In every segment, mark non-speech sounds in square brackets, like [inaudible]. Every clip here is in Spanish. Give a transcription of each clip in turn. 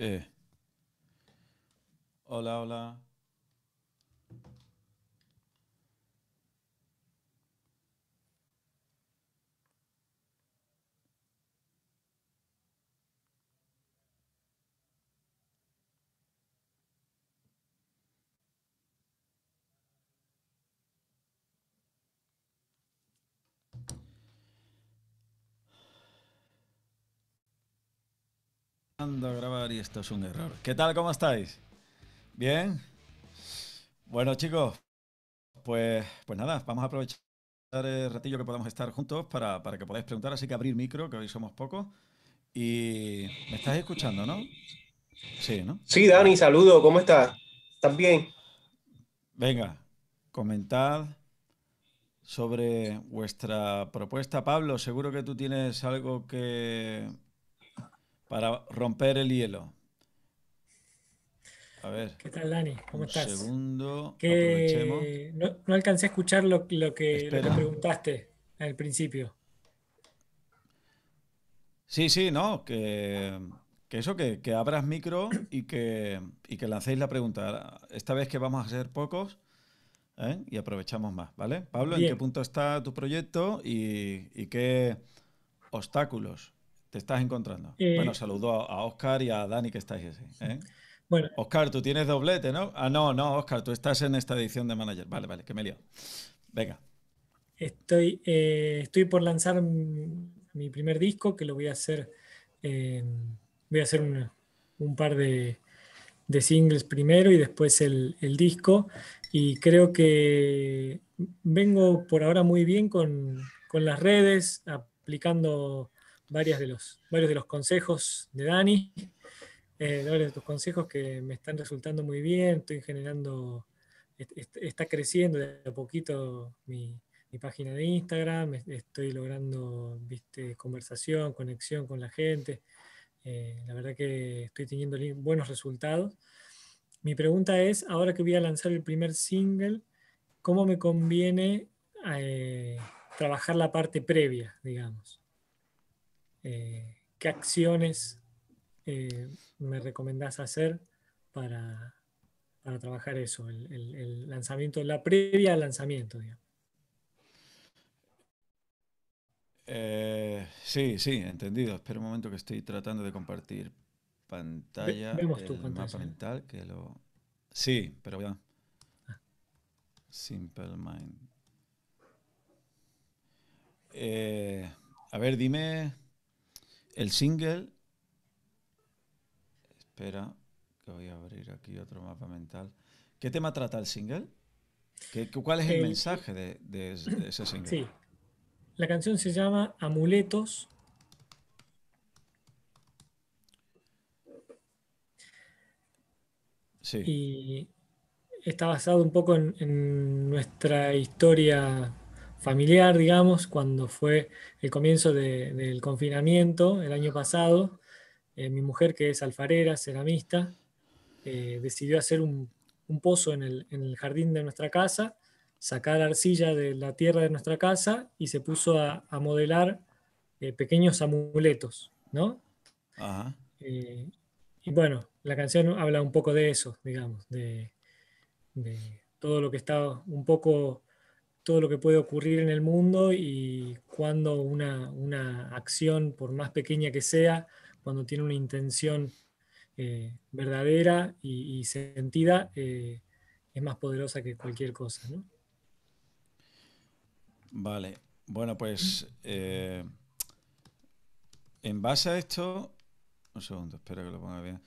Eh. Hola, hola. Ando a grabar y esto es un error. ¿Qué tal? ¿Cómo estáis? ¿Bien? Bueno, chicos, pues, pues nada, vamos a aprovechar el ratillo que podamos estar juntos para, para que podáis preguntar. Así que abrir micro, que hoy somos pocos. Y me estás escuchando, ¿no? Sí, ¿no? Sí, Dani, saludo. ¿Cómo estás? ¿Estás bien? Venga, comentad sobre vuestra propuesta. Pablo, seguro que tú tienes algo que para romper el hielo. A ver. ¿Qué tal, Dani? ¿Cómo estás? Segundo. no, alcancé a escuchar lo, que, preguntaste al principio. Sí, sí, no, que, eso, que, abras micro y que, y que lancéis la pregunta. Esta vez que vamos a ser pocos ¿eh? y aprovechamos más, ¿vale? Pablo, ¿en qué punto está tu proyecto y qué obstáculos te estás encontrando. Eh, bueno, saludo a, Oscar y a Dani que estáis ahí. ¿eh? Oscar, tú tienes doblete, ¿no? Ah, no, no, Oscar, tú estás en esta edición de manager. Vale, vale, que me lío. Venga. Estoy, eh, estoy por lanzar mi primer disco, que lo voy a hacer. voy a hacer un par de, singles primero y después el, disco. Y creo que vengo por ahora muy bien con, con las redes, aplicando varias de los, varios de los consejos de Dani, eh, varios de tus consejos que me están resultando muy bien, estoy generando, está creciendo de a poquito mi, página de Instagram, estoy logrando conversación, conexión con la gente, eh, la verdad que estoy teniendo buenos resultados. Mi pregunta es, ahora que voy a lanzar el primer single, ¿cómo me conviene eh, trabajar la parte previa, digamos? Eh, qué acciones eh, me recomendás hacer para, trabajar eso, el, lanzamiento, la previa al lanzamiento. Eh, sí, sí, entendido. Espera un momento que estoy tratando de compartir pantalla. Vemos tu pantalla. que lo... Sí, pero ya. Ah. Simple Mind. a ver, dime el single. Espera, que voy a abrir aquí otro mapa mental. ¿Qué tema trata el single? ¿Cuál es el, eh, mensaje de, ese single? Sí. La canción se llama Amuletos. Sí. Y está basado un poco en nuestra historia familiar, digamos, cuando fue el comienzo del confinamiento el año pasado, eh, mi mujer, que es alfarera, ceramista, eh, decidió hacer un, pozo en el, jardín de nuestra casa, sacar arcilla de la tierra de nuestra casa y se puso a, modelar eh, pequeños amuletos, ¿no? y bueno, la canción habla un poco de eso, digamos, de, de todo lo que está un poco todo lo que puede ocurrir en el mundo y cuando una, acción, por más pequeña que sea, cuando tiene una intención eh, verdadera y, sentida, eh, es más poderosa que cualquier cosa. Vale, bueno, pues eh, en base a esto, un segundo, espero que lo ponga bien.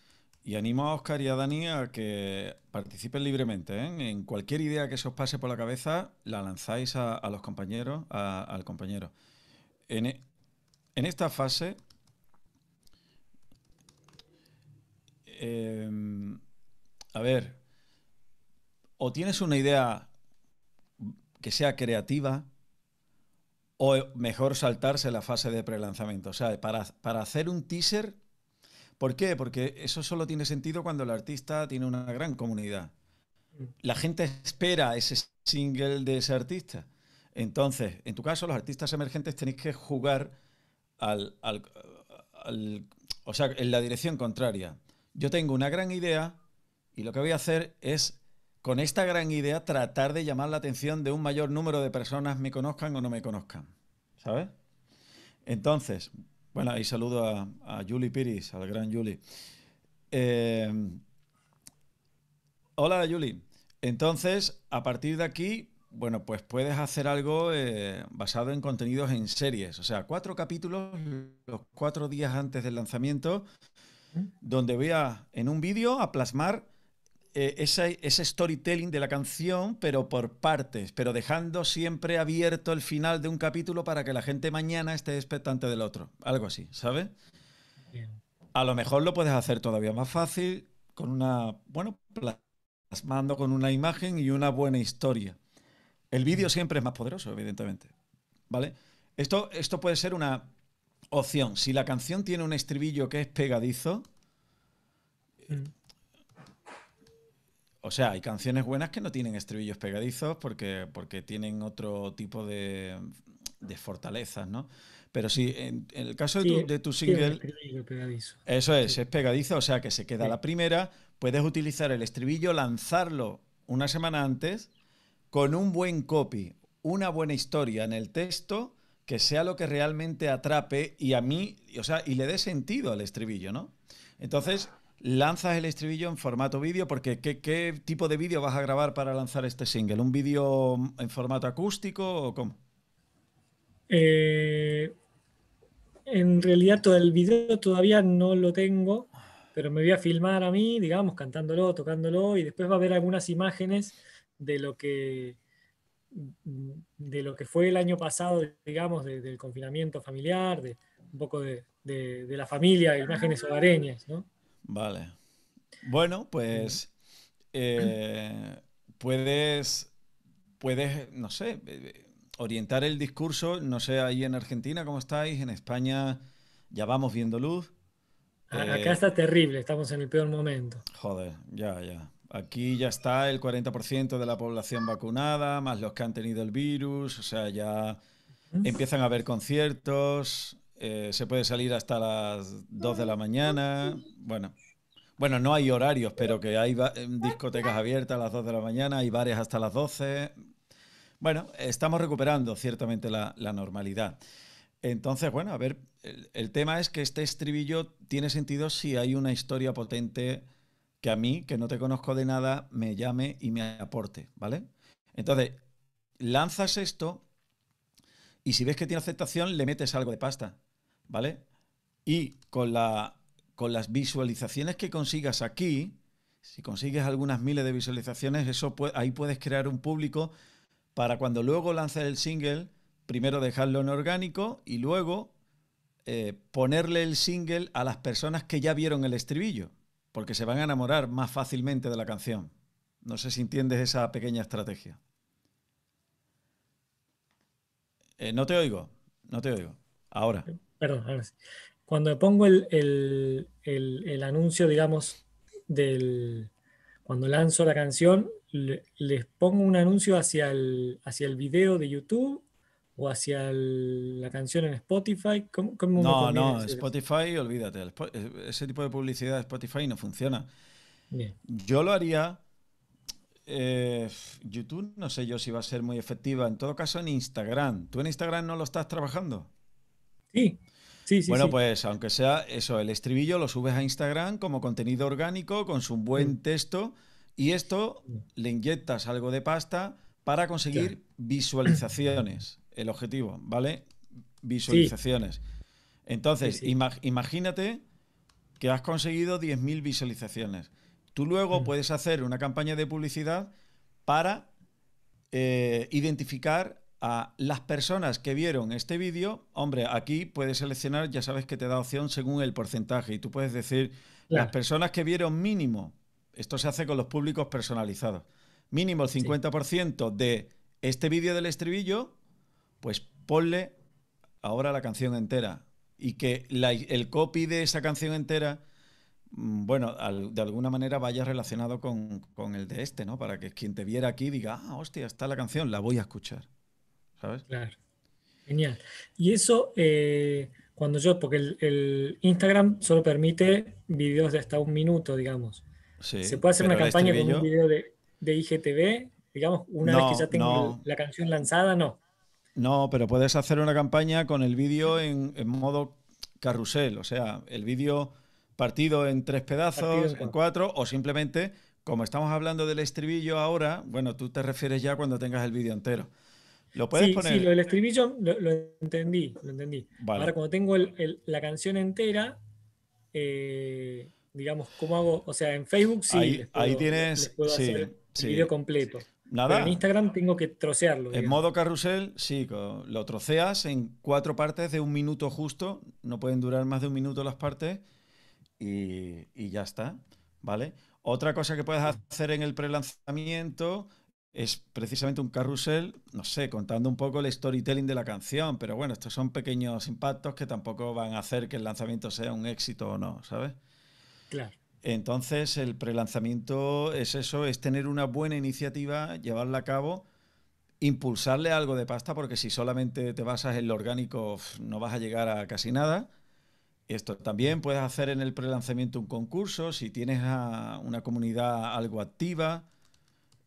Y animo a Oscar y a Dani a que participen libremente. ¿eh? En cualquier idea que se os pase por la cabeza, la lanzáis a, los compañeros, al compañero. En, e, esta fase, em, a ver, o tienes una idea que sea creativa, o mejor saltarse la fase de prelanzamiento. O sea, para, para hacer un teaser ¿Por qué? Porque eso solo tiene sentido cuando el artista tiene una gran comunidad. Mm. La gente espera ese single de ese artista. Entonces, en tu caso, los artistas emergentes tenéis que jugar al, o sea, en la dirección contraria. Yo tengo una gran idea y lo que voy a hacer es, con esta gran idea, tratar de llamar la atención de un mayor número de personas, me conozcan o no me conozcan. ¿Sabes? Entonces, bueno, y saludo a, Julie Piris, al gran Julie. Em, hola, Julie. Entonces, a partir de aquí, bueno, pues puedes hacer algo eh, basado en contenidos en series. O sea, cuatro capítulos los cuatro días antes del lanzamiento, donde voy a, en un vídeo, a plasmar eh, ese, storytelling de la canción, pero por partes, pero dejando siempre abierto el final de un capítulo para que la gente mañana esté expectante del otro. Algo así, ¿sabes? A lo mejor lo puedes hacer todavía más fácil con una, bueno, plasmando con una imagen y una buena historia. El vídeo siempre es más poderoso, evidentemente. ¿Vale? Esto, esto puede ser una opción. Si la canción tiene un estribillo que es pegadizo, o sea, hay canciones buenas que no tienen estribillos pegadizos porque, porque tienen otro tipo de, fortalezas, ¿no? Pero sí, en, el caso de tu, eh, single. eso es, es pegadizo, o sea que se queda la primera. Puedes utilizar el estribillo, lanzarlo una semana antes con un buen copy, una buena historia en el texto que sea lo que realmente atrape y a mí, o sea, y le dé sentido al estribillo, ¿no? Entonces, Lanzas el estribillo en formato vídeo, porque ¿qué, tipo de vídeo vas a grabar para lanzar este single? ¿Un vídeo en formato acústico o cómo? Eh, en realidad todo el vídeo todavía no lo tengo, pero me voy a filmar a mí, digamos, cantándolo, tocándolo, y después va a haber algunas imágenes de lo que de lo que fue el año pasado, digamos, del confinamiento familiar, de un poco de, de la familia, imágenes hogareñas, ¿no? Vale. Bueno, pues eh, puedes, puedes, no sé, orientar el discurso, no sé, ahí en Argentina cómo estáis, en España ya vamos viendo luz. Eh, acá está terrible, estamos en el peor momento. Joder, ya, ya. Aquí ya está el 40% de la población vacunada, más los que han tenido el virus, o sea, ya empiezan a haber conciertos, eh, se puede salir hasta las 2 de la mm, mañana. Bueno, bueno, no hay horarios, pero que hay discotecas abiertas a las 2 de la mañana, hay bares hasta las 12. Bueno, estamos recuperando ciertamente la, normalidad. Entonces, bueno, a ver, el, el, tema es que este estribillo tiene sentido si hay una historia potente que a mí, que no te conozco de nada, me llame y me aporte, ¿vale? Entonces, lanzas esto y si ves que tiene aceptación, le metes algo de pasta. ¿vale? Y con, las visualizaciones que consigas aquí, si consigues algunas miles de visualizaciones, eso ahí puedes crear un público para cuando luego lances el single, primero dejarlo en orgánico y luego eh, ponerle el single a las personas que ya vieron el estribillo, porque se van a enamorar más fácilmente de la canción. No sé si entiendes esa pequeña estrategia. Eh, no te oigo, no te oigo. Ahora perdón, Cuando pongo el, anuncio, digamos, del, cuando lanzo la canción, les pongo un anuncio hacia el, hacia el video de YouTube o hacia la canción en Spotify? no, no, Spotify, olvídate. Eh, ese tipo de publicidad de Spotify no funciona. Yo lo haría. Eh, YouTube, no sé yo si va a ser muy efectiva. En todo caso, en Instagram. ¿Tú en Instagram no lo estás trabajando? Sí, bueno, pues aunque sea eso, el estribillo lo subes a Instagram como contenido orgánico con su buen texto y esto le inyectas algo de pasta para conseguir visualizaciones. El objetivo, ¿vale? Visualizaciones. Entonces, imagínate que has conseguido 10.000 visualizaciones. Tú luego puedes hacer una campaña de publicidad para eh, identificar a las personas que vieron este vídeo, hombre, aquí puedes seleccionar, ya sabes que te da opción según el porcentaje y tú puedes decir las personas que vieron mínimo, esto se hace con los públicos personalizados, mínimo el 50% de este vídeo del estribillo, pues ponle ahora la canción entera y que el copy de esa canción entera mm, bueno, de alguna manera vaya relacionado con, con, el de este, ¿no? Para que quien te viera aquí diga, ah, hostia, está la canción, la voy a escuchar. Claro. Genial. Y eso, eh, cuando yo, porque el, Instagram solo permite videos de hasta un minuto, digamos. ¿Se puede hacer una campaña con un video de, de IGTV? Digamos, una vez que ya tengo la canción lanzada, no. No, pero puedes hacer una campaña con el vídeo en, modo carrusel, o sea, el vídeo partido en tres pedazos, en cuatro, o simplemente, como estamos hablando del estribillo ahora, bueno, tú te refieres ya cuando tengas el vídeo entero. ¿Lo puedes poner? Sí, lo del estribillo lo, entendí, lo entendí. Ahora, cuando tengo la canción entera, eh, digamos, ¿cómo hago? O sea, en Facebook sí. Ahí, tienes. el video completo. en Instagram tengo que trocearlo. En modo carrusel, sí, lo troceas en cuatro partes de un minuto justo. No pueden durar más de un minuto las partes. Y, y ya está. ¿Vale? Otra cosa que puedes hacer en el prelanzamiento es precisamente un carrusel, no sé, contando un poco el storytelling de la canción, pero bueno, estos son pequeños impactos que tampoco van a hacer que el lanzamiento sea un éxito o no, ¿sabes? Claro. Entonces, el prelanzamiento es eso, es tener una buena iniciativa, llevarla a cabo, impulsarle algo de pasta, porque si solamente te basas en lo orgánico no vas a llegar a casi nada. Esto también puedes hacer en el prelanzamiento un concurso, si tienes a una comunidad algo activa,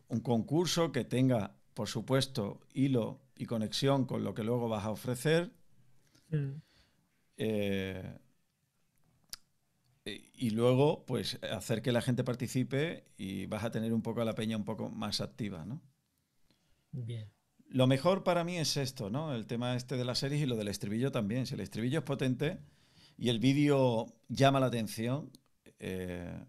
un concurso que tenga, por supuesto, hilo y conexión con lo que luego vas a ofrecer. Mm. Eh, y luego, pues, hacer que la gente participe y vas a tener un poco a la peña un poco más activa, ¿no? Bien. Lo mejor para mí es esto, ¿no? El tema este de la series y lo del estribillo también. Si el estribillo es potente y el vídeo llama la atención, eh,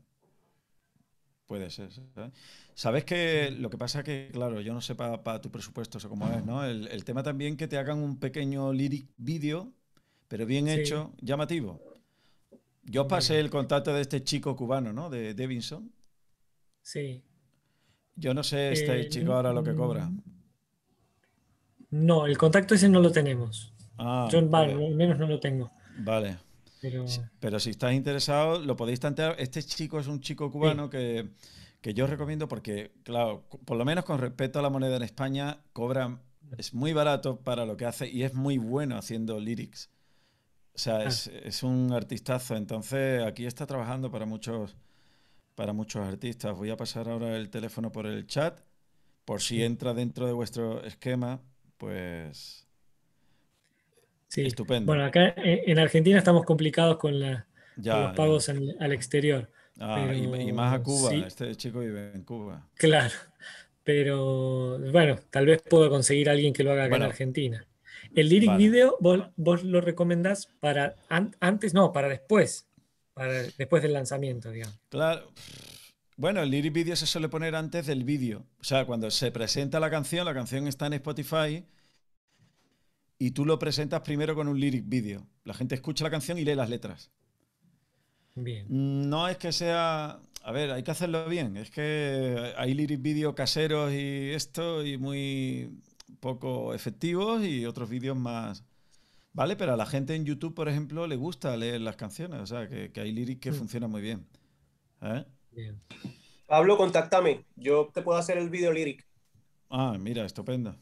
Puede ser. ¿sabes? Sabes que lo que pasa que, claro, yo no sé para tu presupuesto o cómo es, ¿no? El, tema también que te hagan un pequeño lyric vídeo, pero bien hecho, llamativo. Yo pasé el contacto de este chico cubano, ¿no? De Devinson. Sí. Yo no sé este eh, chico ahora lo que cobra. No, el contacto ese no lo tenemos. Ah, Yo, al menos no lo tengo. Vale. Pero... si estáis interesados, lo podéis tantear. Este chico es un chico cubano que, que yo recomiendo porque, claro, por lo menos con respecto a la moneda en España, cobra, es muy barato para lo que hace y es muy bueno haciendo lyrics. O sea, es, es, un artistazo. Entonces, aquí está trabajando para muchos, para muchos artistas. Voy a pasar ahora el teléfono por el chat. Por si entra dentro de vuestro esquema, pues Estupendo. Bueno, acá en Argentina estamos complicados con, los pagos Al, exterior. Ah, y, más a Cuba, este chico vive en Cuba. Claro, pero bueno, tal vez puedo conseguir a alguien que lo haga acá en Argentina. El lyric video, vos, lo recomendás para antes, no, para después, después del lanzamiento, digamos. Claro. Bueno, el lyric video se suele poner antes del vídeo. O sea, cuando se presenta la canción, la canción está en Spotify y tú lo presentas primero con un lyric video. La gente escucha la canción y lee las letras. Bien. Mm, no es que sea. A ver, hay que hacerlo bien. Es que hay lyric video caseros y esto, y muy poco efectivos, y otros vídeos más. ¿Vale? Pero a la gente en YouTube, por ejemplo, le gusta leer las canciones. O sea, que, hay lyric que mm. funciona muy bien. ¿Eh? bien. Pablo, contáctame. Yo te puedo hacer el video lyric. Ah, mira, estupendo.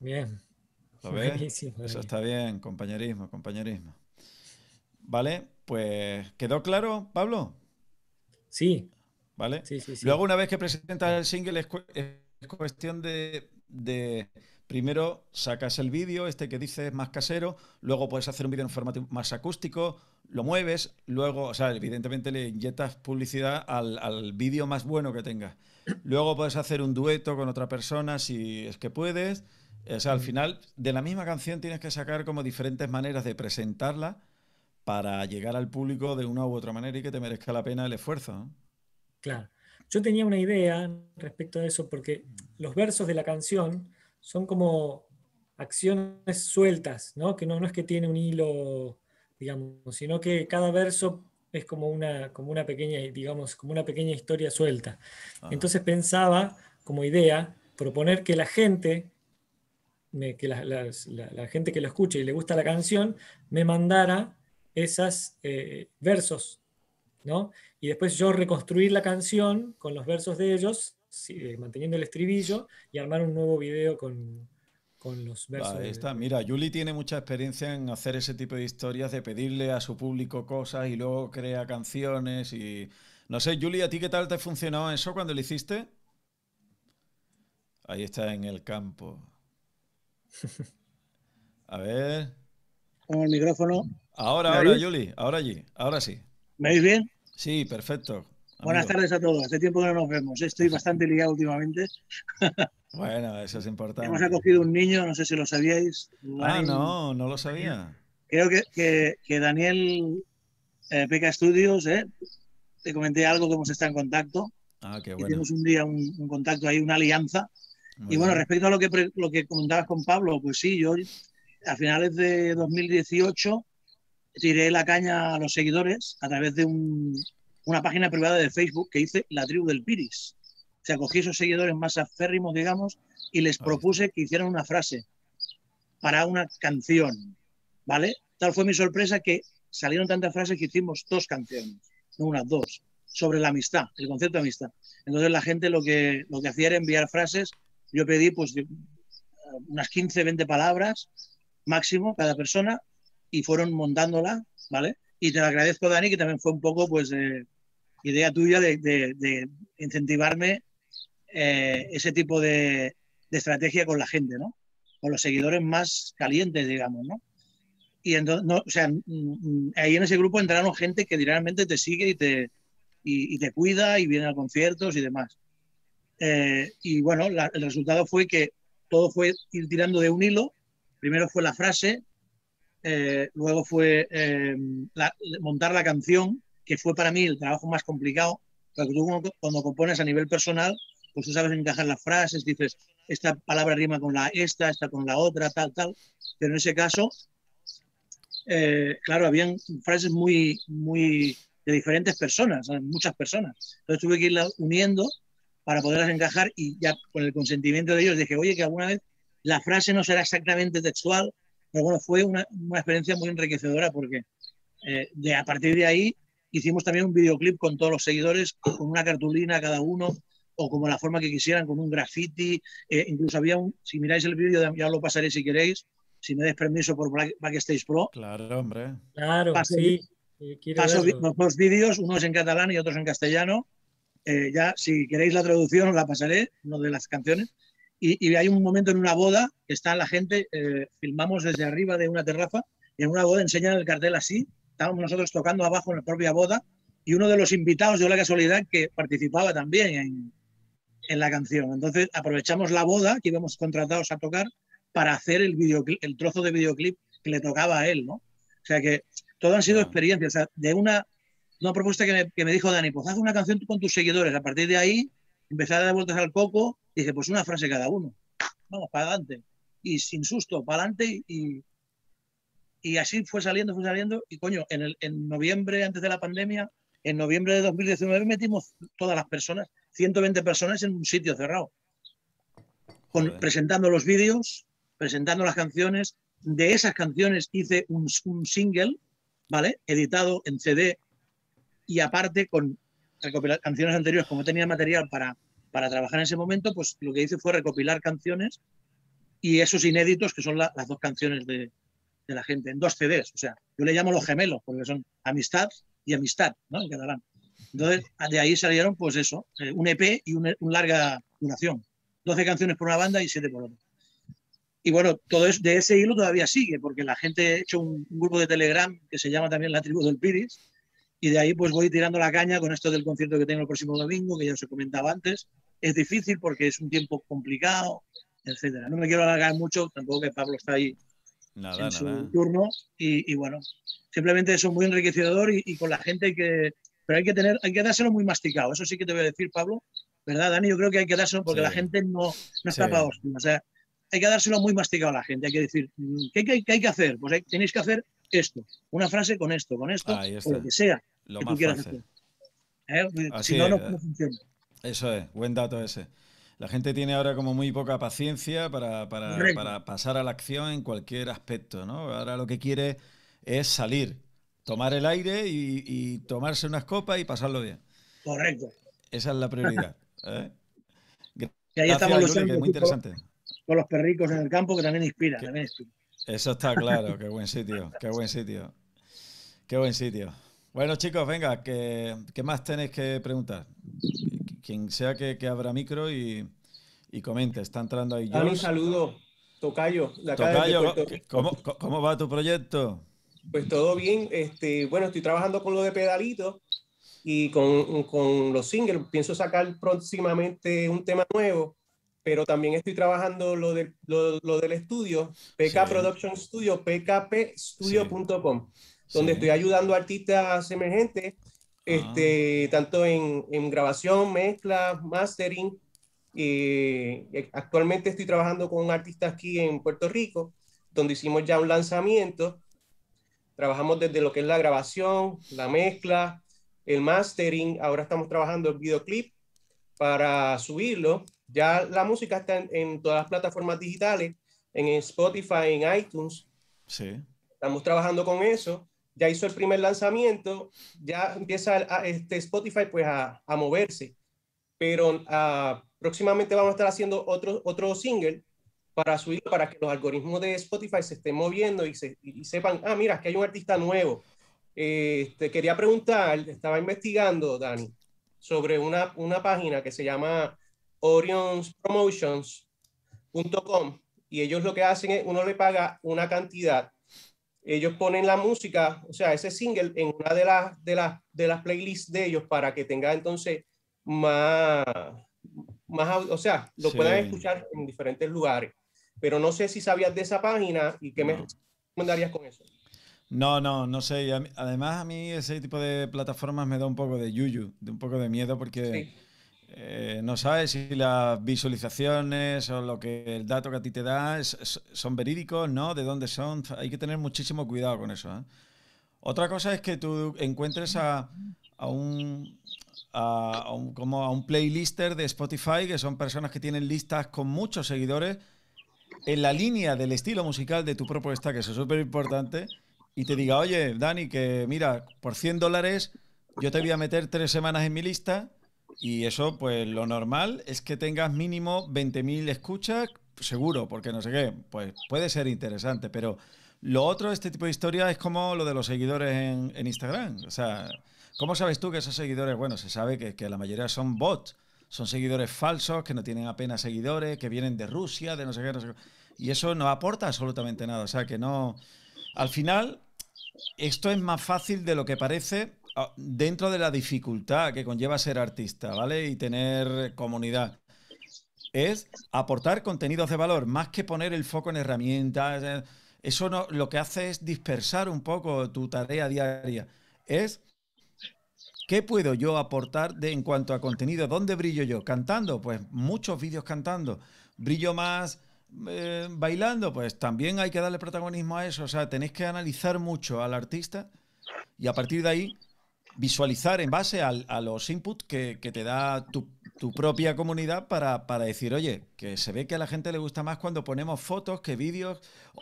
Bien. [laughs] Eso está bien, compañerismo, compañerismo. Vale, pues quedó claro, Pablo. Sí. ¿Vale? Luego, una vez que presentas el single, es, cuestión de, Primero sacas el vídeo, este que dices más casero, luego puedes hacer un vídeo en formato más acústico, lo mueves, luego, o sea, evidentemente le inyectas publicidad al, al vídeo más bueno que tengas. Luego puedes hacer un dueto con otra persona si es que puedes al final, de la misma canción tienes que sacar como diferentes maneras de presentarla para llegar al público de una u otra manera y que te merezca la pena el esfuerzo. Claro. Yo tenía una idea respecto a eso porque los versos de la canción son como acciones sueltas, ¿no? Que no, no es que tiene un hilo, digamos, sino que cada verso es como una, como una pequeña, digamos, como una pequeña historia suelta. Entonces pensaba, como idea, proponer que la gente que la, gente que lo escuche y le gusta la canción me mandara esos eh, versos, ¿no? Y después yo reconstruir la canción con los versos de ellos, eh, manteniendo el estribillo, y armar un nuevo video con, los versos. Ahí está. Mira, Julie tiene mucha experiencia en hacer ese tipo de historias, de pedirle a su público cosas y luego crea canciones y... No sé, Julie, ¿a ti qué tal te funcionó eso cuando lo hiciste? Ahí está en el campo. A ver. Con el micrófono. Ahora, ahora, Yuli. Ahora allí. Ahora sí. ¿Me veis bien? Sí, perfecto. Buenas tardes a todos. Hace tiempo que no nos vemos. ¿eh? Estoy bastante ligado últimamente. [laughs] Bueno, eso es importante. Hemos acogido un niño, no sé si lo sabíais. Ah, no, no lo sabía. Creo que, Daniel eh, Peca Studios, ¿eh? te comenté algo que hemos estado en contacto. Ah, qué bueno. tenemos un día un contacto ahí, una alianza y bueno, respecto a lo que, lo que comentabas con Pablo, pues sí, yo a finales de 2018 tiré la caña a los seguidores a través de un, una página privada de Facebook que hice La Tribu del Piris. O sea, cogí esos seguidores más aférrimos, digamos, y les propuse que hicieran una frase para una canción, ¿vale? Tal fue mi sorpresa que salieron tantas frases que hicimos dos canciones, no unas dos, sobre la amistad, el concepto de amistad. Entonces la gente lo que, lo que hacía era enviar frases yo pedí pues unas 15, 20 palabras máximo cada persona y fueron montándola, ¿vale? Y te lo agradezco, Dani, que también fue un poco pues idea tuya de, de, incentivarme eh, ese tipo de, de, estrategia con la gente, ¿no? Con los seguidores más calientes, digamos, ¿no? Y o sea, mm, ahí en ese grupo entraron gente que realmente te sigue y te, y, y te cuida y viene a conciertos y demás. Eh, y bueno, el resultado fue que todo fue ir tirando de un hilo. Primero fue la frase, eh, luego fue eh, montar la canción, que fue para mí el trabajo más complicado, porque tú cuando, compones a nivel personal, pues tú sabes encajar las frases, dices, esta palabra rima con la esta, esta con la otra, tal, tal. Pero en ese caso, claro, habían frases muy, muy de diferentes personas, muchas personas. Entonces tuve que irla uniendo para poderlas encajar y ya con el consentimiento de ellos dije, oye, que alguna vez la frase no será exactamente textual, pero bueno, fue una, experiencia muy enriquecedora porque eh, de, a partir de ahí hicimos también un videoclip con todos los seguidores, con una cartulina cada uno, o como la forma que quisieran, con un graffiti. Eh, incluso había un, si miráis el vídeo, ya lo pasaré si queréis, si me des permiso por Backstage Pro. Claro, hombre. Claro, Paso eh, dos vídeos, unos en catalán y otros en castellano, eh, ya si queréis la traducción os la pasaré, uno de las canciones. Y, hay un momento en una boda que está la gente, eh, filmamos desde arriba de una terraza, y en una boda enseñan el cartel así, estábamos nosotros tocando abajo en la propia boda, y uno de los invitados de la casualidad que participaba también en, la canción. Entonces aprovechamos la boda que íbamos contratados a tocar para hacer el, videoclip, el trozo de videoclip que le tocaba a él, ¿no? O sea que todo han sido experiencias, o sea, de una una propuesta que me, dijo Dani, pues haz una canción con tus seguidores. A partir de ahí empezar a dar vueltas al coco, dije, pues una frase cada uno. Vamos, para adelante. Y sin susto, para adelante. Y, y así fue saliendo, fue saliendo. Y coño, en, noviembre, antes de la pandemia, en noviembre de 2019 metimos todas las personas, 120 personas en un sitio cerrado. Con, presentando los vídeos, presentando las canciones. De esas canciones hice un, un single, ¿vale? Editado en CD y aparte con canciones anteriores, como tenía material para, para trabajar en ese momento, pues lo que hice fue recopilar canciones y esos inéditos que son las dos canciones de, de, la gente, en dos CDs, o sea, yo le llamo los gemelos, porque son amistad y amistad, ¿no? En catalán. Entonces, de ahí salieron, pues eso, eh, un EP y una larga duración. 12 canciones por una banda y 7 por otra. Y bueno, todo es, de ese hilo todavía sigue, porque la gente ha hecho un, un, grupo de Telegram que se llama también La Tribu del Piris, y de ahí pues voy tirando la caña con esto del concierto que tengo el próximo domingo, que ya os he comentado antes. Es difícil porque es un tiempo complicado, etcétera. No me quiero alargar mucho, tampoco que Pablo está ahí en su turno. Y, bueno, simplemente eso es muy enriquecedor y, con la gente hay que... Pero hay que tener, hay que dárselo muy masticado. Eso sí que te voy a decir, Pablo. ¿Verdad, Dani? Yo creo que hay que dárselo porque la gente no, no está para hostia. O sea, hay que dárselo muy masticado a la gente. Hay que decir, mm, ¿qué, qué, hay que hacer? Pues tenéis que hacer esto, una frase con esto, con esto, o lo que sea lo que pues, si no, no, funciona. Eso es, buen dato ese. La gente tiene ahora como muy poca paciencia para, pasar a la acción en cualquier aspecto, ¿no? Ahora lo que quiere es salir, tomar el aire y, tomarse unas copas y pasarlo bien. Correcto. Esa es la prioridad. [laughs] ¿eh? ahí estamos los muy interesante. Con los perricos en el campo que también inspira, que, también inspira. Eso está claro, qué buen sitio, qué buen sitio. Qué buen sitio. Bueno, chicos, venga, ¿qué, más tenéis que preguntar? Quien sea que, abra micro y, comente, está entrando ahí. Dale un saludo, Tocayo. ¿cómo, va tu proyecto? Pues todo bien. Este, bueno, estoy trabajando con lo de pedalito y con, con los singles. Pienso sacar próximamente un tema nuevo pero también estoy trabajando lo, lo, del estudio, PK Production Studio, pkpstudio.com, donde estoy ayudando a artistas emergentes, ah. este, tanto en, grabación, mezcla, mastering. Eh, eh, actualmente estoy trabajando con artistas aquí en Puerto Rico, donde hicimos ya un lanzamiento. Trabajamos desde lo que es la grabación, la mezcla, el mastering. Ahora estamos trabajando el videoclip para subirlo ya la música está en, todas las plataformas digitales, en Spotify, en iTunes. Sí. Estamos trabajando con eso. Ya hizo el primer lanzamiento, ya empieza este Spotify pues a, moverse. Pero ah, próximamente vamos a estar haciendo otro, otro single para subir para que los algoritmos de Spotify se estén moviendo y, se, sepan, ah, mira, que hay un artista nuevo. te este, quería preguntar, estaba investigando, Dani, sobre una, una página que se llama orionspromotions.com y ellos lo que hacen es, uno le paga una cantidad, ellos ponen la música, o sea, ese single en una de las, de las, de las playlists de ellos para que tenga entonces más, más o sea, lo puedan escuchar en diferentes lugares. Pero no sé si sabías de esa página y qué me recomendarías con eso. No, no, no sé. Además, a mí ese tipo de plataformas me da un poco de yuyu, de un poco de miedo porque... Eh, no sabes si las visualizaciones o lo que el dato que a ti te da son verídicos, ¿no? ¿De dónde son? Hay que tener muchísimo cuidado con eso. ¿eh? Otra cosa es que tú encuentres a, un, como a un playlister de Spotify, que son personas que tienen listas con muchos seguidores, en la línea del estilo musical de tu propuesta, que eso es súper importante, y te diga, oye, Dani, que mira, por 100 dólares yo te voy a meter tres semanas en mi lista y eso, pues lo normal es que tengas mínimo 20.000 escuchas, seguro, porque no sé qué, pues puede ser interesante, pero lo otro, de este tipo de historia, es como lo de los seguidores en, Instagram. O sea, ¿cómo sabes tú que esos seguidores, bueno, se sabe que, que la mayoría son bots, son seguidores falsos, que no tienen apenas seguidores, que vienen de Rusia, de no sé qué, no sé qué. Y eso no aporta absolutamente nada. O sea, que no... Al final, esto es más fácil de lo que parece Ah, dentro de la dificultad que conlleva ser artista, ¿vale? Y tener comunidad, es aportar contenidos de valor, más que poner el foco en herramientas. Eh, eso no, lo que hace es dispersar un poco tu tarea diaria. Es ¿Qué puedo yo aportar en cuanto a contenido? ¿Dónde brillo yo? ¿Cantando? Pues muchos vídeos cantando. ¿Brillo más eh, bailando? Pues también hay que darle protagonismo a eso. O sea, tenéis que analizar mucho al artista y a partir de ahí visualizar en base a los inputs que, te da tu, propia comunidad para, decir, oye, que se ve que a la gente le gusta más cuando ponemos fotos que vídeos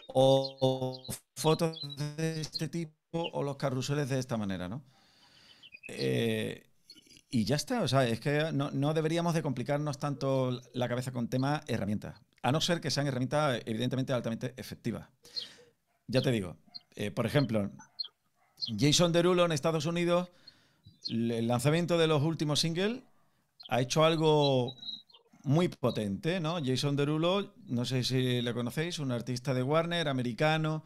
o, fotos de este tipo o los carruseles de esta manera, ¿no? Eh, y ya está, o sea, es que no, deberíamos de complicarnos tanto la cabeza con temas herramientas, a no ser que sean herramientas evidentemente altamente efectivas. Ya te digo, eh, por ejemplo, Jason Derulo en Estados Unidos, el lanzamiento de los últimos singles, ha hecho algo muy potente, ¿no? Jason Derulo, no sé si le conocéis, un artista de Warner, americano,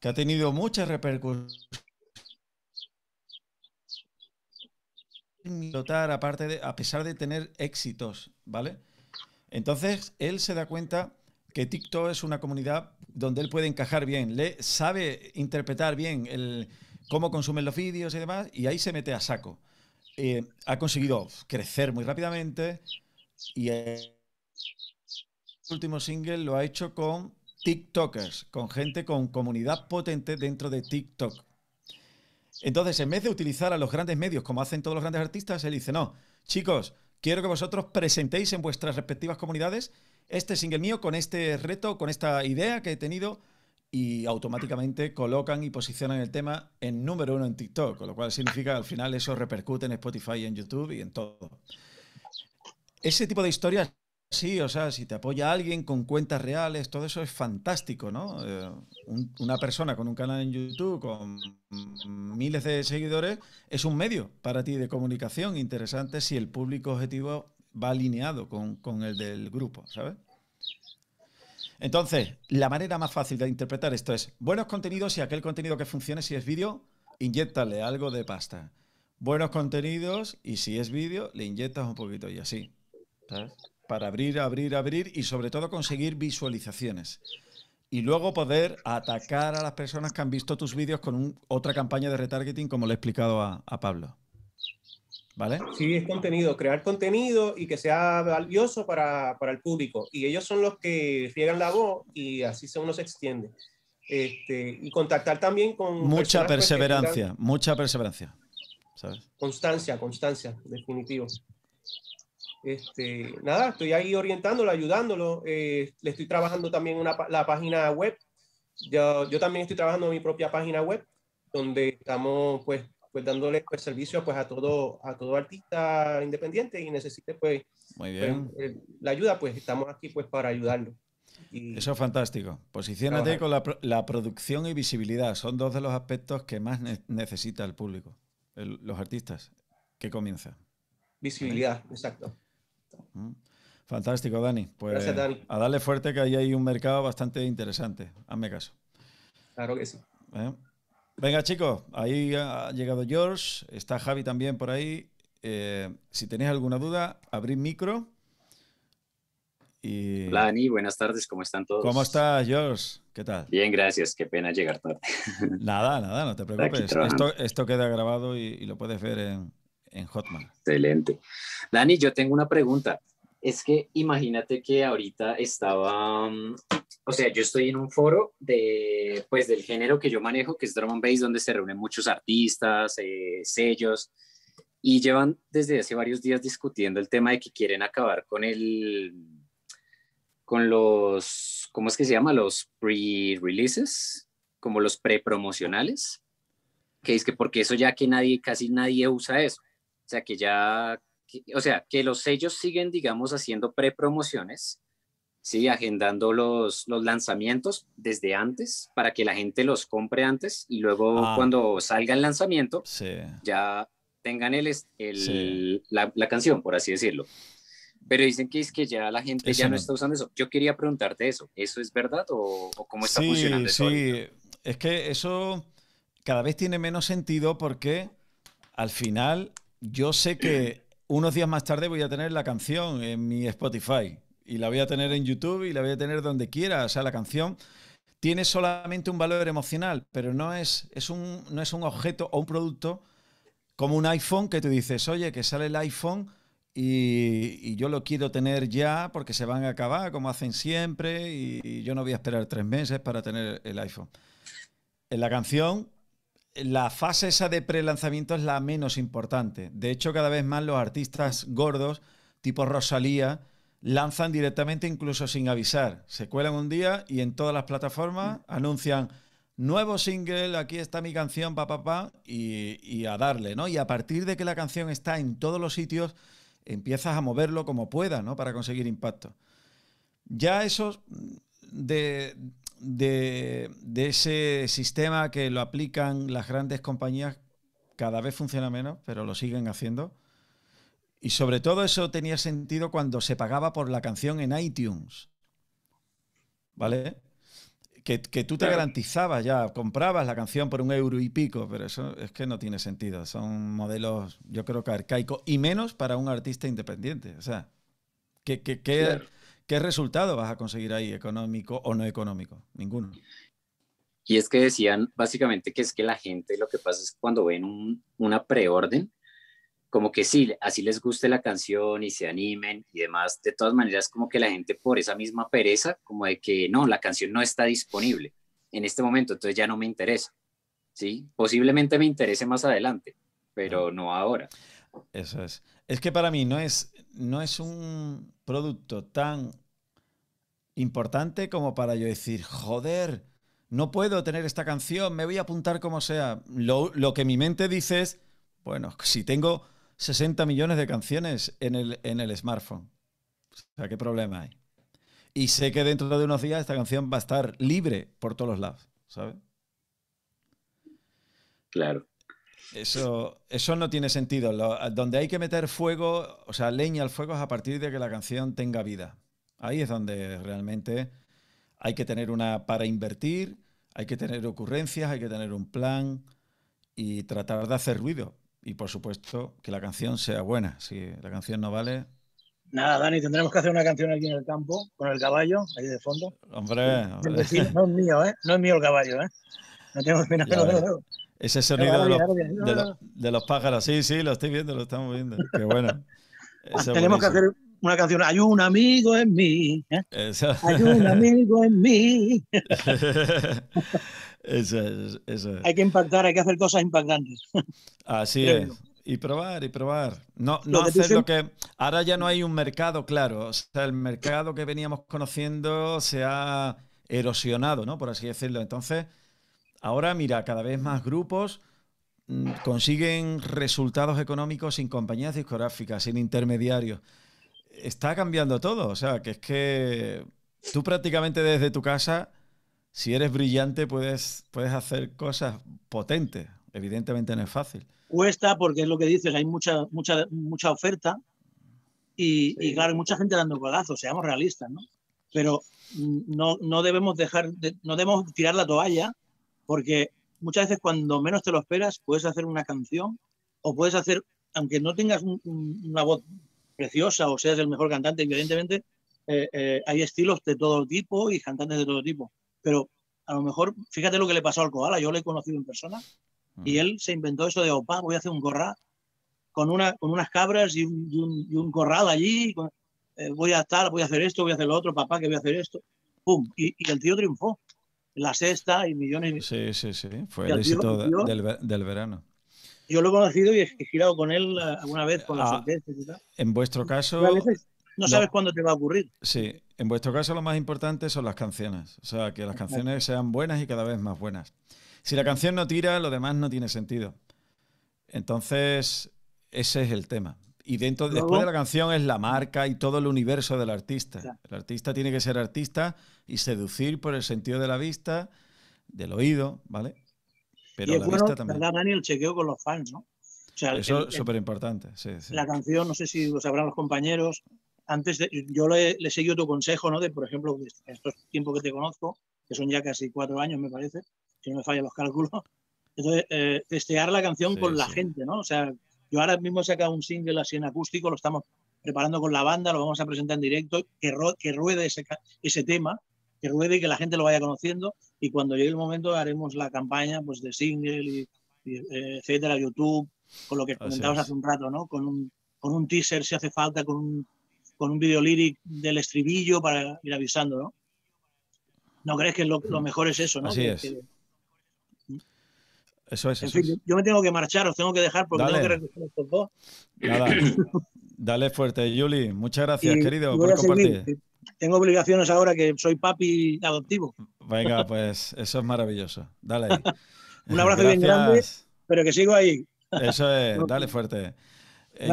que ha tenido muchas repercusiones. aparte de, a pesar de tener éxitos, ¿vale? Entonces, él se da cuenta que TikTok es una comunidad donde él puede encajar bien, le sabe interpretar bien el, cómo consumen los vídeos y demás, y ahí se mete a saco. Eh, ha conseguido crecer muy rápidamente y el último single lo ha hecho con TikTokers, con gente con comunidad potente dentro de TikTok. Entonces, en vez de utilizar a los grandes medios como hacen todos los grandes artistas, él dice, no, chicos, quiero que vosotros presentéis en vuestras respectivas comunidades este single mío con este reto, con esta idea que he tenido y automáticamente colocan y posicionan el tema en número uno en TikTok, lo cual significa que al final eso repercute en Spotify, en YouTube y en todo. Ese tipo de historias, sí, o sea, si te apoya alguien con cuentas reales, todo eso es fantástico, ¿no? Eh, una persona con un canal en YouTube, con miles de seguidores, es un medio para ti de comunicación interesante si el público objetivo va alineado con, con el del grupo, ¿sabes? Entonces, la manera más fácil de interpretar esto es buenos contenidos y aquel contenido que funcione, si es vídeo, inyectale algo de pasta. Buenos contenidos y si es vídeo, le inyectas un poquito y así. Para abrir, abrir, abrir y sobre todo conseguir visualizaciones. Y luego poder atacar a las personas que han visto tus vídeos con otra campaña de retargeting como le he explicado a Pablo. Sí, es contenido, crear contenido y que sea valioso para, para el público. Y ellos son los que riegan la voz y así uno se extiende. Este, y contactar también con... Mucha pues, perseverancia, mucha perseverancia. ¿sabes? Constancia, constancia, definitivo. Este, nada, estoy ahí orientándolo, ayudándolo. Eh, le estoy trabajando también una, la página web. Yo, yo también estoy trabajando en mi propia página web, donde estamos pues pues dándole pues servicio pues a todo a todo artista independiente y necesite pues, pues eh, la ayuda pues estamos aquí pues para ayudarlo eso es fantástico posicionate con la, producción y visibilidad son dos de los aspectos que más necesita el público los artistas ¿Qué comienza visibilidad exacto mm. fantástico Dani pues Gracias, Dani. a darle fuerte que ahí hay un mercado bastante interesante hazme caso claro que sí ¿Eh? Venga, chicos, ahí ha llegado George, está Javi también por ahí. Eh, si tenéis alguna duda, abrid micro. Y... buenas tardes, ¿cómo están todos? ¿Cómo estás, George? ¿Qué tal? Bien, gracias, qué pena llegar tarde. [laughs] Nada, nada, no te preocupes. Esto, queda grabado y, lo puedes ver en, en Hotmart. Excelente. Dani, yo tengo una pregunta es que imagínate que ahorita estaba, mm, o sea, yo estoy en un foro de, pues, del género que yo manejo, que es Drum and Bass, donde se reúnen muchos artistas, eh, sellos, y llevan desde hace varios días discutiendo el tema de que quieren acabar con el, con los, ¿cómo es que se llama? Los pre-releases, como los pre-promocionales, que es que porque eso ya que nadie, casi nadie usa eso. O sea, que ya o sea, que los sellos siguen, digamos, haciendo prepromociones, ¿sí? agendando los, los lanzamientos desde antes para que la gente los compre antes y luego ah. cuando salga el lanzamiento ya tengan el, la, canción, por así decirlo. Pero dicen que es que ya la gente ya no, está usando eso. Yo quería preguntarte eso. ¿Eso es verdad o, cómo está funcionando eso? Sí, es que eso cada vez tiene menos sentido porque al final yo sé que unos días más tarde voy a tener la canción en mi Spotify y la voy a tener en YouTube y la voy a tener donde quiera. O sea, la canción tiene solamente un valor emocional, pero no es, es un, no es un objeto o un producto como un iPhone que tú dices, oye, que sale el iPhone y, yo lo quiero tener ya porque se van a acabar como hacen siempre y yo no voy a esperar tres meses para tener el iPhone. En la canción la fase esa de prelanzamiento es la menos importante. De hecho, cada vez más los artistas gordos, tipo Rosalía, lanzan directamente incluso sin avisar. Se cuelan un día y en todas las plataformas mm. anuncian nuevo single, aquí está mi canción, papá, pa, pa", y, a darle, ¿no? Y a partir de que la canción está en todos los sitios, empiezas a moverlo como puedas, ¿no? Para conseguir impacto. Ya eso de, de, ese sistema que lo aplican las grandes compañías cada vez funciona menos, pero lo siguen haciendo. Y sobre todo eso tenía sentido cuando se pagaba por la canción en iTunes. ¿Vale? Que, tú te garantizabas ya, comprabas la canción por un euro y pico, pero eso es que no tiene sentido. Son modelos, yo creo que arcaicos, y menos para un artista independiente. O sea, que, que ¿Qué resultado vas a conseguir ahí, económico o no económico? Ninguno. Y es que decían básicamente que es que la gente lo que pasa es que cuando ven una preorden, como que sí, así les guste la canción y se animen y demás, de todas maneras como que la gente por esa misma pereza, como de que no, la canción no está disponible en este momento, entonces ya no me interesa, ¿sí? Posiblemente me interese más adelante, pero no ahora. Eso es. Es que para mí no es no es un producto tan importante como para yo decir, joder, no puedo tener esta canción, me voy a apuntar como sea. Lo, que mi mente dice es, bueno, si tengo 60 millones de canciones en el, en el smartphone, ¿qué problema hay? Y sé que dentro de unos días esta canción va a estar libre por todos los lados, ¿sabes? Claro. Eso, eso no tiene sentido. donde hay que meter fuego, o sea, leña al fuego es a partir de que la canción tenga vida. Ahí es donde realmente hay que tener una para invertir, hay que tener ocurrencias, hay que tener un plan y tratar de hacer ruido. Y por supuesto, que la canción sea buena. Si la canción no vale. Nada, Dani, tendremos que hacer una canción aquí en el campo con el caballo, ahí de fondo. Hombre, No es mío, ¿eh? No es mío el caballo, ¿eh? No tengo que [laughs] Ese sonido de los, pájaros. Sí, sí, lo estoy viendo, lo estamos viendo. Qué bueno. [laughs] Tenemos que hacer una canción. Hay un amigo en mí. ¿eh? Hay un amigo en mí. [laughs] eso, Hay que impactar, hay que hacer cosas impactantes. Así es. Y probar, y probar. No, hacer lo que. Ahora ya no hay un mercado, claro. O sea, el mercado que veníamos conociendo se ha erosionado, ¿no? Por así decirlo. Entonces Ahora, mira, cada vez más grupos mm, consiguen resultados económicos sin compañías discográficas, sin intermediarios. Está cambiando todo, o sea, que es que tú prácticamente desde tu casa, si eres brillante, puedes, puedes hacer cosas potentes. Evidentemente no es fácil. Cuesta porque es lo que dices, hay mucha, mucha, mucha oferta y, claro, mucha gente dando codazos, seamos realistas, ¿no? Pero mm, no, no debemos dejar, no debemos tirar la toalla porque muchas veces cuando menos te lo esperas, puedes hacer una canción o puedes hacer, aunque no tengas una voz preciosa o seas el mejor cantante, evidentemente, eh, eh, hay estilos de todo tipo y cantantes de todo tipo. Pero a lo mejor, fíjate lo que le pasó al Koala, yo lo he conocido en persona y mm. él se inventó eso de, opa, voy a hacer un corral con, con unas cabras y un, corral allí, eh, voy a estar, voy a hacer esto, voy a hacer lo otro, papá, que voy a hacer esto. ¡Pum! y el tío triunfó. La Sexta y millones. Sí, sí, sí. Fue el éxito del, verano. Yo lo he conocido y he girado con él eh, alguna vez con las ah, y tal. En vuestro caso. no sabes cuándo te va a ocurrir. Sí, en vuestro caso lo más importante son las canciones. O sea, que las canciones sean buenas y cada vez más buenas. Si la canción no tira, lo demás no tiene sentido. Entonces, ese es el tema. Y dentro, después de la canción es la marca y todo el universo del artista. El artista tiene que ser artista y seducir por el sentido de la vista, del oído, ¿vale? Pero la vista también. Dani el chequeo con los fans, ¿no? Eso es súper importante. Sí, La canción, no sé si lo sabrán los compañeros. Antes de, yo le, he seguido tu consejo, ¿no? De, por ejemplo, estos tiempos que te conozco, que son ya casi cuatro años, me parece, si no me fallan los cálculos. Entonces, eh, testear la canción con la gente, ¿no? O sea, yo ahora mismo he sacado un single así en acústico, lo estamos preparando con la banda, lo vamos a presentar en directo, que, ruede ese, tema, que ruede y que la gente lo vaya conociendo. Y cuando llegue el momento haremos la campaña pues, de single, eh, etcétera, YouTube, con lo que comentabas hace un rato, ¿no? Con un, teaser si hace falta, con un, video lyric del estribillo para ir avisando, ¿no? ¿No crees que lo, mm. mejor es eso, ¿no? Eso es. yo me tengo que marchar, os tengo que dejar porque Dale. tengo que estos dos. Nada. [coughs] Dale fuerte, Yuli. Muchas gracias, querido, por compartir. Tengo obligaciones ahora que soy papi adoptivo. Venga, [laughs] pues eso es maravilloso. Dale. [laughs] Un abrazo bien grande, pero que sigo ahí. Eso es, [laughs] dale fuerte. Eh,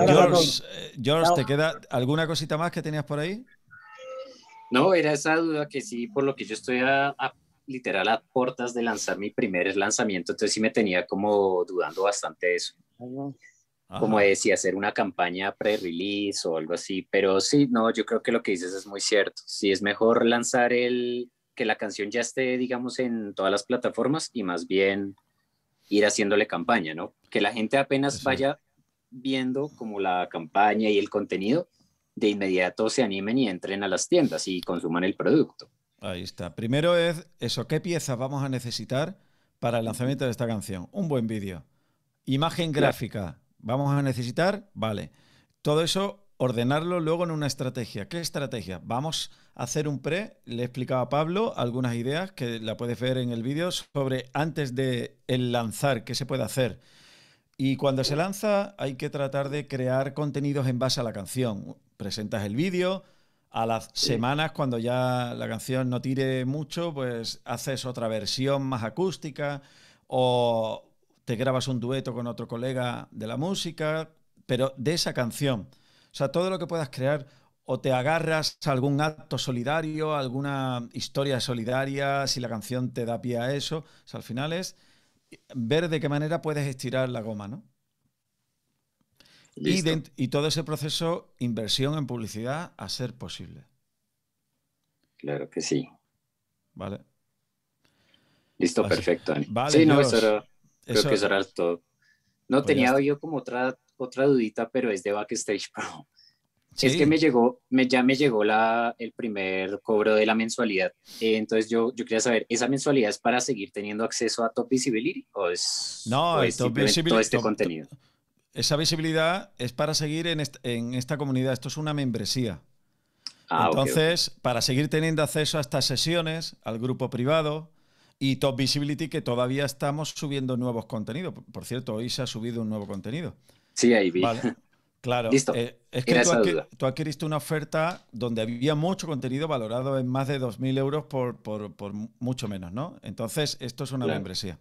George, eh, ¿te queda alguna cosita más que tenías por ahí? No, era esa duda que sí, por lo que yo estoy a, literal a puertas de lanzar mi primer lanzamiento, entonces sí me tenía como dudando bastante eso. Como decía, hacer una campaña pre-release o algo así, pero sí, no, yo creo que lo que dices es muy cierto. Sí, es mejor lanzar el, que la canción ya esté, digamos, en todas las plataformas y más bien ir haciéndole campaña, ¿no? Que la gente apenas vaya viendo como la campaña y el contenido, de inmediato se animen y entren a las tiendas y consuman el producto. Ahí está. Primero es eso, ¿qué piezas vamos a necesitar para el lanzamiento de esta canción? Un buen vídeo. Imagen gráfica, vamos a necesitar, vale. Todo eso ordenarlo luego en una estrategia. ¿Qué estrategia? Vamos a hacer un pre, le explicaba a Pablo algunas ideas que la puedes ver en el vídeo sobre antes de el lanzar, qué se puede hacer. Y cuando se lanza hay que tratar de crear contenidos en base a la canción. Presentas el vídeo, a las semanas, cuando ya la canción no tire mucho, pues haces otra versión más acústica o te grabas un dueto con otro colega de la música, pero de esa canción. O sea, todo lo que puedas crear o te agarras a algún acto solidario, alguna historia solidaria, si la canción te da pie a eso. al final es ver de qué manera puedes estirar la goma, ¿no? Y, todo ese proceso, inversión en publicidad, a ser posible. Claro que sí. Vale. Listo, perfecto. sí, no, eso creo que era todo. No pues tenía yo como otra, otra dudita, pero es de Backstage [laughs] Pro. Es que me llegó, me, ya me llegó la, el primer cobro de la mensualidad. Eh, entonces yo, quería saber, ¿esa mensualidad es para seguir teniendo acceso a Top Visibility o es, no, top visibility, todo este contenido? esa visibilidad es para seguir en, esta comunidad. Esto es una membresía. Ah, Entonces, para seguir teniendo acceso a estas sesiones, al grupo privado y Top Visibility, que todavía estamos subiendo nuevos contenidos. Por cierto, hoy se ha subido un nuevo contenido. Sí, ahí vi. Claro, [laughs] Listo. Eh, es que tú, adquiriste una oferta donde había mucho contenido valorado en más de 2.000 euros por, mucho menos, ¿no? Entonces, esto es una membresía.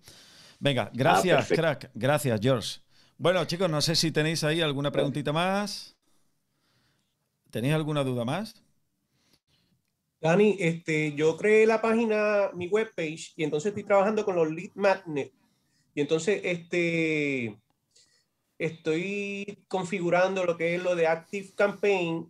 Venga, ah, gracias, crack. Gracias, George. Bueno, chicos, no sé si tenéis ahí alguna preguntita más. ¿Tenéis alguna duda más? Dani, este, yo creé la página, mi webpage, y entonces estoy trabajando con los lead magnet. Y entonces, este, estoy configurando lo que es lo de Active Campaign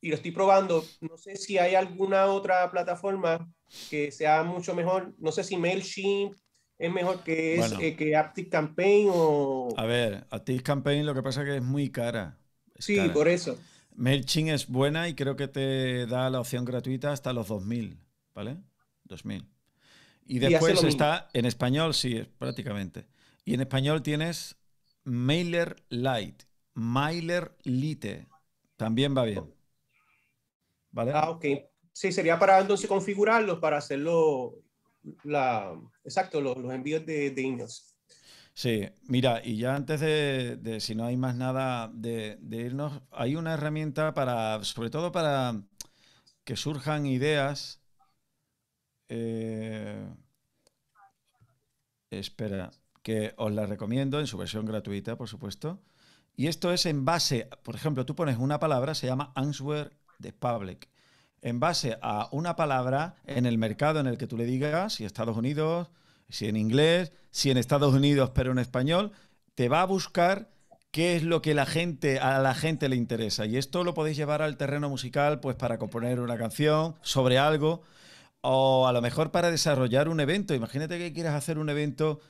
y lo estoy probando. No sé si hay alguna otra plataforma que sea mucho mejor. No sé si MailChimp es mejor que, es, eh, Active Campaign o... A ver, Active Campaign lo que pasa es que es muy cara. sí, por eso. MailChimp es buena y creo que te da la opción gratuita hasta los 2.000, ¿vale? 2.000. Y después está en español, sí, prácticamente. Y en español tienes Mailer Lite, Mailer Lite, también va bien. ¿Vale? Ah, ok. Sí, sería para entonces configurarlos para hacerlo la, exacto, los, envíos de, de Sí, mira, y ya antes de, si no hay más nada de, irnos, hay una herramienta para, sobre todo para que surjan ideas. Eh, espera, que os la recomiendo en su versión gratuita, por supuesto. Y esto es en base, por ejemplo, tú pones una palabra, se llama Answer the Public en base a una palabra en el mercado en el que tú le digas, si Estados Unidos, si en inglés, si en Estados Unidos pero en español, te va a buscar qué es lo que la gente, a la gente le interesa. Y esto lo podéis llevar al terreno musical, pues para componer una canción sobre algo, o a lo mejor para desarrollar un evento. Imagínate que quieras hacer un evento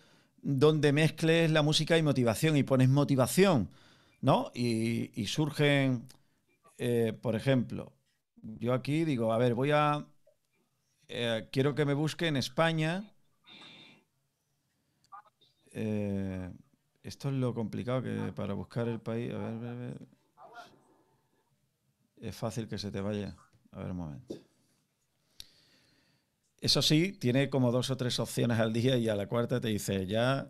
donde mezcles la música y motivación y pones motivación, ¿no? Y, surgen, eh, por ejemplo, yo aquí digo, a ver, voy a... Eh, quiero que me busque en España. Eh, esto es lo complicado que para buscar el país. A ver, ver, Es fácil que se te vaya. A ver un momento. Eso sí, tiene como dos o tres opciones al día y a la cuarta te dice, ya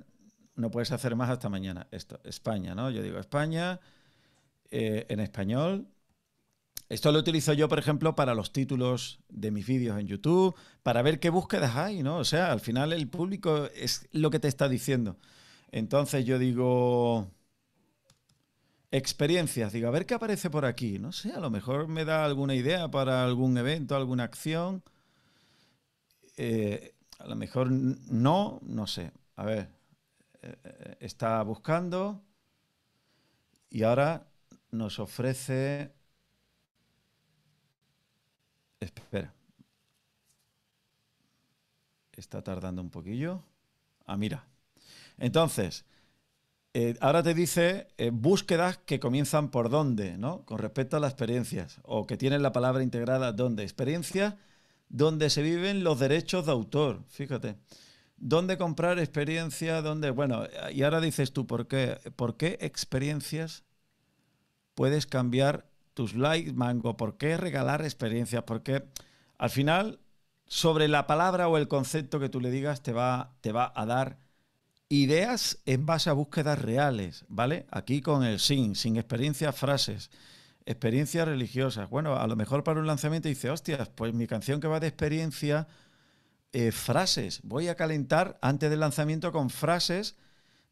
no puedes hacer más hasta mañana. Esto, España, ¿no? Yo digo España, eh, en español, esto lo utilizo yo, por ejemplo, para los títulos de mis vídeos en YouTube, para ver qué búsquedas hay, ¿no? O sea, al final el público es lo que te está diciendo. Entonces yo digo, experiencias, digo, a ver qué aparece por aquí. No sé, a lo mejor me da alguna idea para algún evento, alguna acción. Eh, a lo mejor no, no sé. A ver, eh, eh, está buscando y ahora nos ofrece Espera. Está tardando un poquillo. Ah, mira. Entonces, eh, ahora te dice eh, búsquedas que comienzan por dónde, ¿no? Con respecto a las experiencias, o que tienen la palabra integrada dónde. Experiencia, donde se viven los derechos de autor, fíjate. ¿Dónde comprar experiencia? ¿Dónde? Bueno, y ahora dices tú, ¿por qué? ¿Por qué experiencias puedes cambiar tus likes, Mango? ¿Por qué regalar experiencias? Porque al final, sobre la palabra o el concepto que tú le digas, te va, te va a dar ideas en base a búsquedas reales, ¿vale? Aquí con el sin, sin experiencias, frases, experiencias religiosas. Bueno, a lo mejor para un lanzamiento dice, hostias, pues mi canción que va de experiencia, eh, frases. Voy a calentar antes del lanzamiento con frases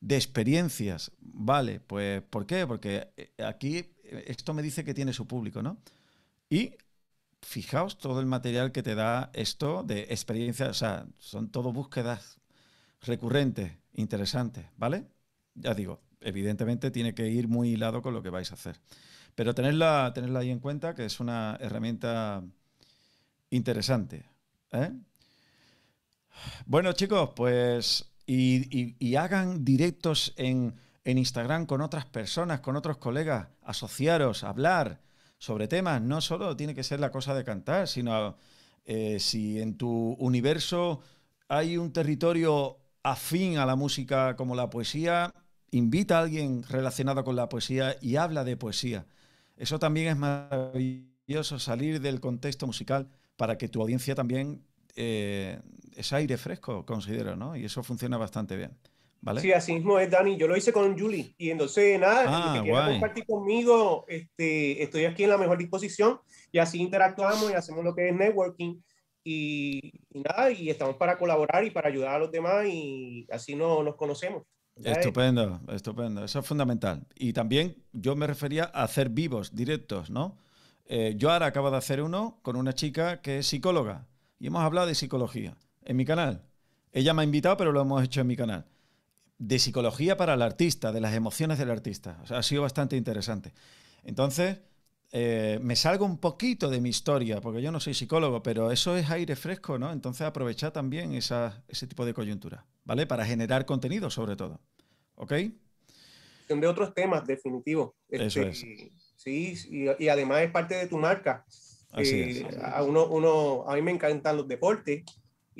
de experiencias. Vale, pues ¿por qué? Porque eh, aquí esto me dice que tiene su público, ¿no? Y fijaos todo el material que te da esto de experiencia, o sea, son todo búsquedas recurrentes, interesantes, ¿vale? Ya digo, evidentemente tiene que ir muy hilado con lo que vais a hacer. Pero tenedla, tenerla ahí en cuenta, que es una herramienta interesante. ¿eh? Bueno, chicos, pues. y hagan directos en en Instagram con otras personas, con otros colegas, asociaros, hablar sobre temas. No solo tiene que ser la cosa de cantar, sino eh, si en tu universo hay un territorio afín a la música como la poesía, invita a alguien relacionado con la poesía y habla de poesía. Eso también es maravilloso, salir del contexto musical para que tu audiencia también eh, es aire fresco, considero, ¿no? Y eso funciona bastante bien. Sí, así mismo es, Dani. Yo lo hice con Julie. Y entonces, nada, ah, si quieres compartir conmigo, este, estoy aquí en la mejor disposición y así interactuamos y hacemos lo que es networking. Y, y nada, y estamos para colaborar y para ayudar a los demás y así no, nos conocemos. Estupendo, estupendo. Eso es fundamental. Y también yo me refería a hacer vivos, directos, ¿no? Eh, yo ahora acabo de hacer uno con una chica que es psicóloga y hemos hablado de psicología en mi canal. Ella me ha invitado, pero lo hemos hecho en mi canal de psicología para el artista, de las emociones del artista. ha sido bastante interesante. Entonces, eh, me salgo un poquito de mi historia, porque yo no soy psicólogo, pero eso es aire fresco, ¿no? Entonces aprovechar también ese tipo de coyuntura, ¿vale? Para generar contenido, sobre todo. ¿Ok? De otros temas, definitivo. Este, sí, y, además es parte de tu marca. Así es. Eh, uno, a mí me encantan los deportes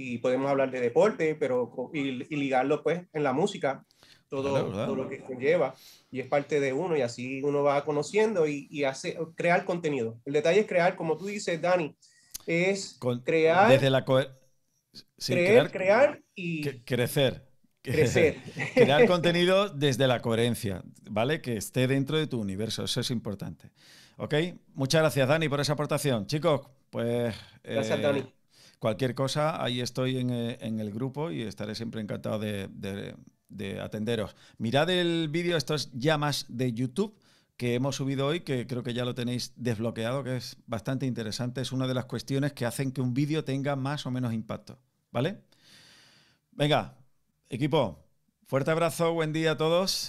y podemos hablar de deporte, pero y, ligarlo pues en la música, todo, lo que conlleva y es parte de uno y así uno va conociendo y, hace, crear contenido. El detalle es crear, como tú dices, Dani, es crear... Desde la... crear, y... Crecer. Crecer. [laughs] crear contenido desde la coherencia, ¿vale? Que esté dentro de tu universo, eso es importante. ¿Ok? Muchas gracias, Dani, por esa aportación. Chicos, pues... Gracias, eh, Dani. Cualquier cosa, ahí estoy eh, en, el grupo y estaré siempre encantado de, atenderos. Mirad el vídeo, esto llamas de YouTube que hemos subido hoy, que creo que ya lo tenéis desbloqueado, que es bastante interesante, es una de las cuestiones que hacen que un vídeo tenga más o menos impacto, ¿vale? Venga, equipo, fuerte abrazo, buen día a todos.